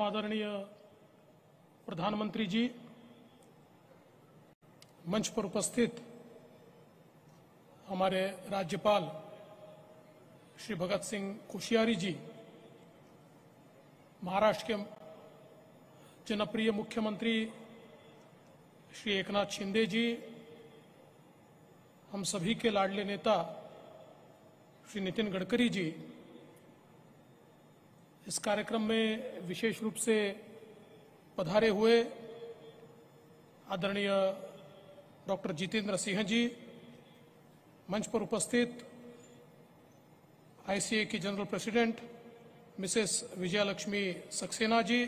आदरणीय प्रधानमंत्री जी मंच पर उपस्थित हमारे राज्यपाल श्री भगत सिंह कोशियारी जी महाराष्ट्र के जनप्रिय मुख्यमंत्री श्री एकनाथ शिंदे जी हम सभी के लाडले नेता श्री नितिन गडकरी जी इस कार्यक्रम में विशेष रूप से पधारे हुए आदरणीय डॉक्टर जितेंद्र सिंह जी मंच पर उपस्थित आईसीए की general president Mrs Vijayalakshmi Saxena ji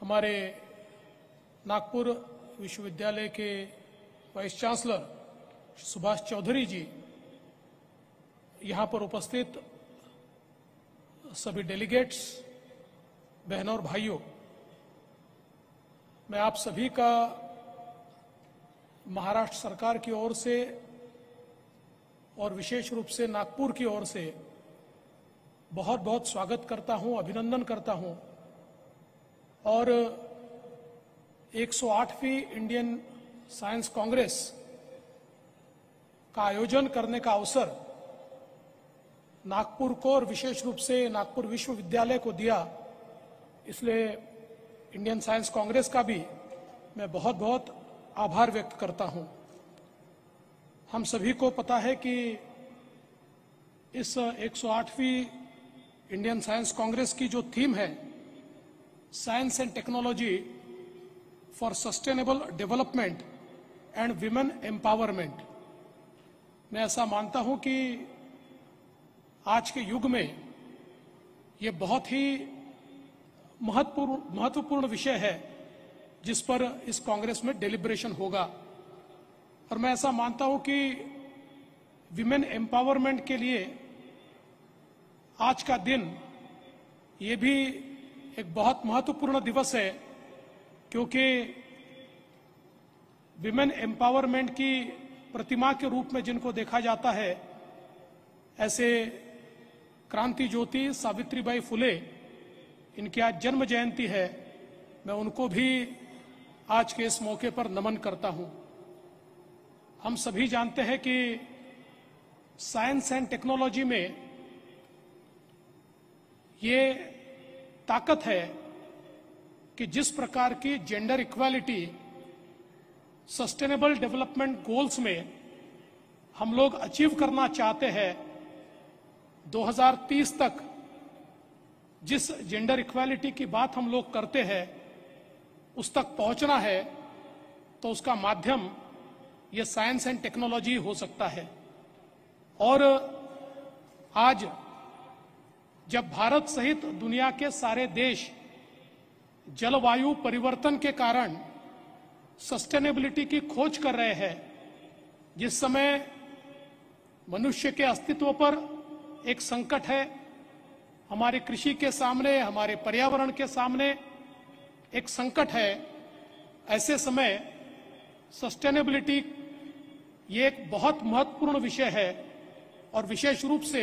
हमारे नागपुर विश्वविद्यालय के वाइस चांसलर सुभाष चौधरी जी यहाँ पर उपस्थित सभी डेलीगेट्स बहनों और भाइयों मैं आप सभी का महाराष्ट्र सरकार की ओर से और विशेष रूप से नागपुर की ओर से बहुत बहुत स्वागत करता हूं अभिनंदन करता हूं और 108वीं इंडियन साइंस कांग्रेस का आयोजन करने का अवसर नागपुर को और विशेष रूप से नागपुर विश्वविद्यालय को दिया इसलिए इंडियन साइंस कांग्रेस का भी मैं बहुत बहुत आभार व्यक्त करता हूं हम सभी को पता है कि इस 108वीं इंडियन साइंस कांग्रेस की जो थीम है science and technology for sustainable development and women empowerment मैं ऐसा मानता हूं कि आज के युग में ये बहुत ही महत्वपूर्ण महत्वपूर्ण विषय है जिस पर इस कांग्रेस में डेलिब्रेशन होगा और मैं ऐसा मानता हूं कि विमेन एम्पावरमेंट के लिए आज का दिन ये भी एक बहुत महत्वपूर्ण दिवस है क्योंकि विमेन एम्पावरमेंट की प्रतिमा के रूप में जिनको देखा जाता है ऐसे क्रांति ज्योति सावित्रीबाई फुले इनकी आज जन्म जयंती है मैं उनको भी आज के इस मौके पर नमन करता हूं हम सभी जानते हैं कि साइंस एंड टेक्नोलॉजी में ये ताकत है कि जिस प्रकार की gender equality sustainable development goals में हम लोग अचीव करना चाहते हैं 2030 तक जिस जेंडर इक्वालिटी की बात हम लोग करते हैं उस तक पहुंचना है तो उसका माध्यम यह साइंस एंड टेक्नोलॉजी हो सकता है और आज जब भारत सहित दुनिया के सारे देश जलवायु परिवर्तन के कारण सस्टेनेबिलिटी की खोज कर रहे हैं जिस समय मनुष्य के अस्तित्व पर एक संकट है हमारे कृषि के सामने हमारे पर्यावरण के सामने एक संकट है ऐसे समय सस्टेनेबिलिटी ये एक बहुत महत्वपूर्ण विषय है और विशेष रूप से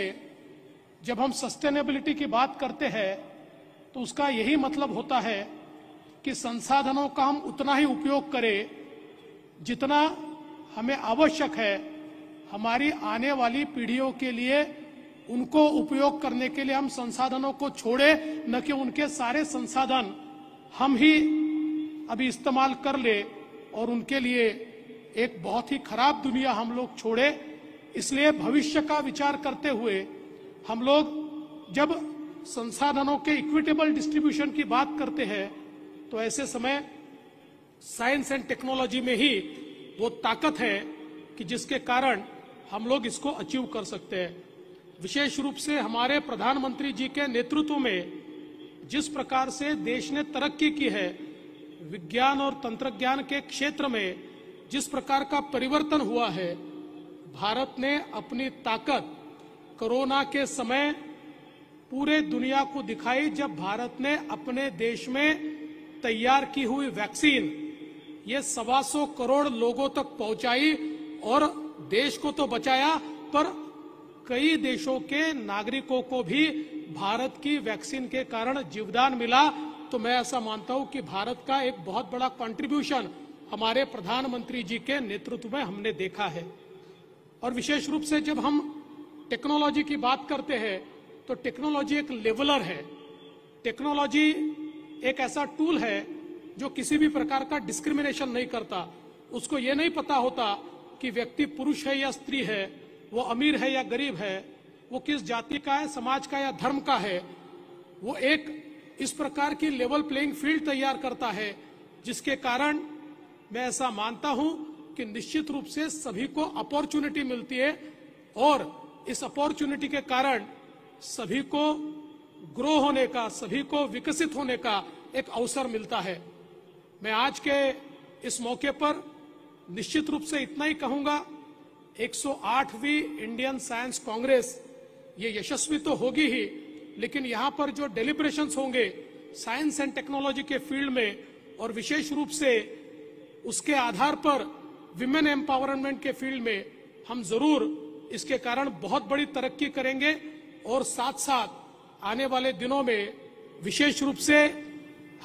जब हम सस्टेनेबिलिटी की बात करते हैं तो उसका यही मतलब होता है कि संसाधनों का हम उतना ही उपयोग करें जितना हमें आवश्यक है हमारी आने वाली पीढ़ियों के लिए उनको उपयोग करने के लिए हम संसाधनों को छोड़े न कि उनके सारे संसाधन हम ही अभी इस्तेमाल कर ले और उनके लिए एक बहुत ही खराब दुनिया हम लोग छोड़े इसलिए भविष्य का विचार करते हुए हम लोग जब संसाधनों के इक्विटेबल डिस्ट्रीब्यूशन की बात करते हैं तो ऐसे समय साइंस एंड टेक्नोलॉजी में ही वो ताकत है कि जिसके कारण हम लोग इसको अचीव कर सकते हैं विशेष रूप से हमारे प्रधानमंत्री जी के नेतृत्व में जिस प्रकार से देश ने तरक्की की है विज्ञान और तंत्र के क्षेत्र में जिस प्रकार का परिवर्तन हुआ है भारत ने अपनी ताकत कोरोना के समय पूरे दुनिया को दिखाई जब भारत ने अपने देश में तैयार की हुई वैक्सीन ये सवा सौ करोड़ लोगों तक पहुंचाई और देश को तो बचाया पर कई देशों के नागरिकों को भी भारत की वैक्सीन के कारण जीवदान मिला तो मैं ऐसा मानता हूं कि भारत का एक बहुत बड़ा कंट्रीब्यूशन हमारे प्रधानमंत्री जी के नेतृत्व में हमने देखा है और विशेष रूप से जब हम टेक्नोलॉजी की बात करते हैं तो टेक्नोलॉजी एक लेवलर है टेक्नोलॉजी एक ऐसा टूल है जो किसी भी प्रकार का डिस्क्रिमिनेशन नहीं करता उसको ये नहीं पता होता कि व्यक्ति पुरुष है या स्त्री है वो अमीर है या गरीब है वो किस जाति का है समाज का या धर्म का है वो एक इस प्रकार की लेवल प्लेइंग फील्ड तैयार करता है जिसके कारण मैं ऐसा मानता हूं कि निश्चित रूप से सभी को अपॉर्चुनिटी मिलती है और इस अपॉर्चुनिटी के कारण सभी को ग्रो होने का सभी को विकसित होने का एक अवसर मिलता है मैं आज के इस मौके पर निश्चित रूप से इतना ही कहूंगा 108वीं इंडियन साइंस कांग्रेस ये यशस्वी तो होगी ही लेकिन यहाँ पर जो डेलिब्रेशन होंगे साइंस एंड टेक्नोलॉजी के फील्ड में और विशेष रूप से उसके आधार पर विमेन एम्पावरमेंट के फील्ड में हम जरूर इसके कारण बहुत बड़ी तरक्की करेंगे और साथ साथ आने वाले दिनों में विशेष रूप से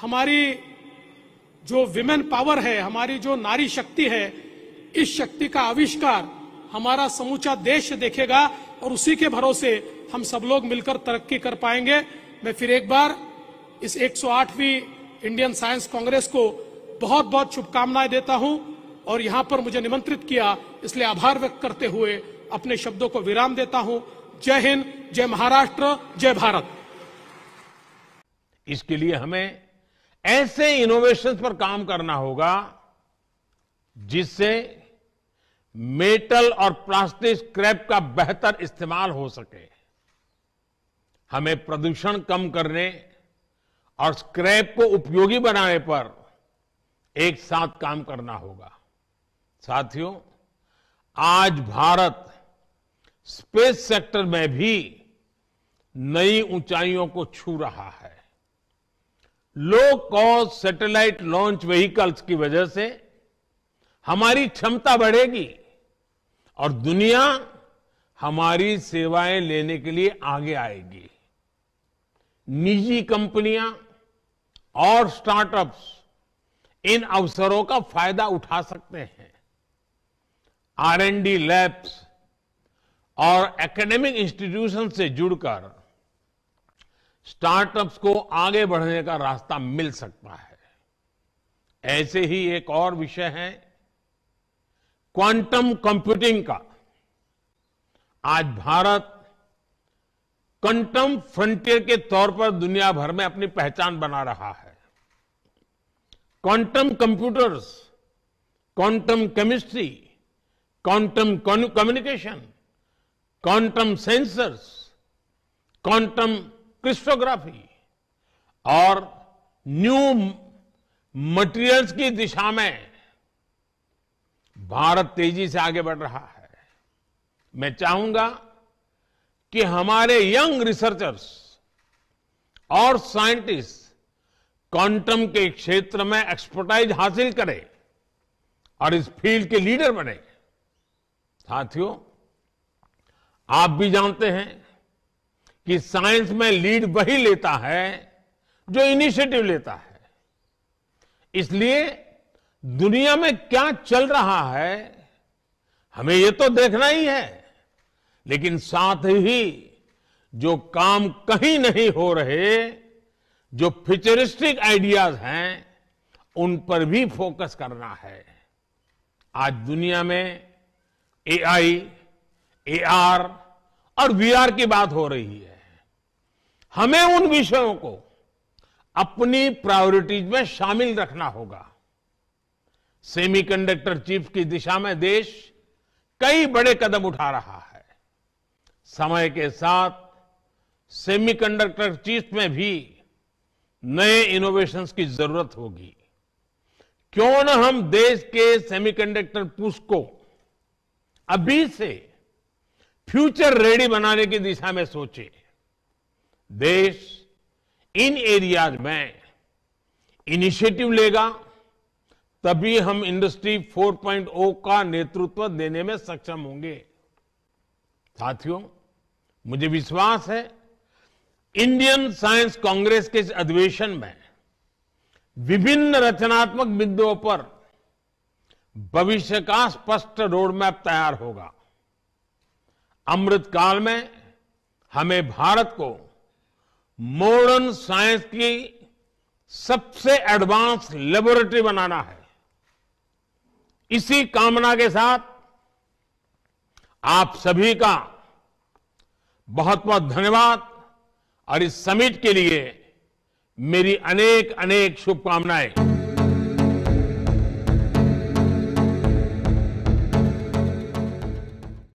हमारी जो विमेन पावर है हमारी जो नारी शक्ति है इस शक्ति का आविष्कार हमारा समूचा देश देखेगा और उसी के भरोसे हम सब लोग मिलकर तरक्की कर पाएंगे मैं फिर एक बार इस 108वीं इंडियन साइंस कांग्रेस को बहुत बहुत शुभकामनाएं देता हूं और यहां पर मुझे निमंत्रित किया इसलिए आभार व्यक्त करते हुए अपने शब्दों को विराम देता हूं जय हिंद जय महाराष्ट्र जय भारत इसके लिए हमें ऐसे इनोवेशन पर काम करना होगा जिससे मेटल और प्लास्टिक स्क्रैप का बेहतर इस्तेमाल हो सके हमें प्रदूषण कम करने और स्क्रैप को उपयोगी बनाने पर एक साथ काम करना होगा साथियों आज भारत स्पेस सेक्टर में भी नई ऊंचाइयों को छू रहा है low cost satellite launch vehicles की वजह से हमारी क्षमता बढ़ेगी और दुनिया हमारी सेवाएं लेने के लिए आगे आएगी निजी कंपनियां और स्टार्टअप्स इन अवसरों का फायदा उठा सकते हैं आर एन डी लैब्स और एकेडमिक इंस्टीट्यूशन से जुड़कर स्टार्टअप्स को आगे बढ़ने का रास्ता मिल सकता है ऐसे ही एक और विषय है क्वांटम कंप्यूटिंग का आज भारत क्वांटम फ्रंटियर के तौर पर दुनिया भर में अपनी पहचान बना रहा है quantum computers quantum chemistry quantum communication quantum sensors quantum cryptography और न्यू मटेरियल्स की दिशा में भारत तेजी से आगे बढ़ रहा है मैं चाहूंगा कि हमारे यंग रिसर्चर्स और साइंटिस्ट क्वांटम के क्षेत्र में एक्सपर्टाइज हासिल करें और इस फील्ड के लीडर बने साथियों आप भी जानते हैं कि साइंस में लीड वही लेता है जो इनिशिएटिव लेता है इसलिए दुनिया में क्या चल रहा है हमें ये तो देखना ही है लेकिन साथ ही जो काम कहीं नहीं हो रहे जो फ्यूचरिस्टिक आइडियाज हैं उन पर भी फोकस करना है आज दुनिया में एआई, एआर और वीआर की बात हो रही है हमें उन विषयों को अपनी प्रायोरिटीज में शामिल रखना होगा सेमीकंडक्टर चिप्स की दिशा में देश कई बड़े कदम उठा रहा है समय के साथ सेमीकंडक्टर चिप्स में भी नए इनोवेशंस की जरूरत होगी क्यों न हम देश के सेमीकंडक्टर पुश को अभी से फ्यूचर रेडी बनाने की दिशा में सोचे देश इन एरियाज में इनिशिएटिव लेगा तभी हम इंडस्ट्री 4.0 का नेतृत्व देने में सक्षम होंगे साथियों मुझे विश्वास है इंडियन साइंस कांग्रेस के इस अधिवेशन में विभिन्न रचनात्मक बिंदुओं पर भविष्य का स्पष्ट रोडमैप तैयार होगा अमृत काल में हमें भारत को मॉडर्न साइंस की सबसे एडवांस लेबोरेटरी बनाना है इसी कामना के साथ आप सभी का बहुत बहुत धन्यवाद और इस समिट के लिए मेरी अनेक अनेक शुभकामनाएं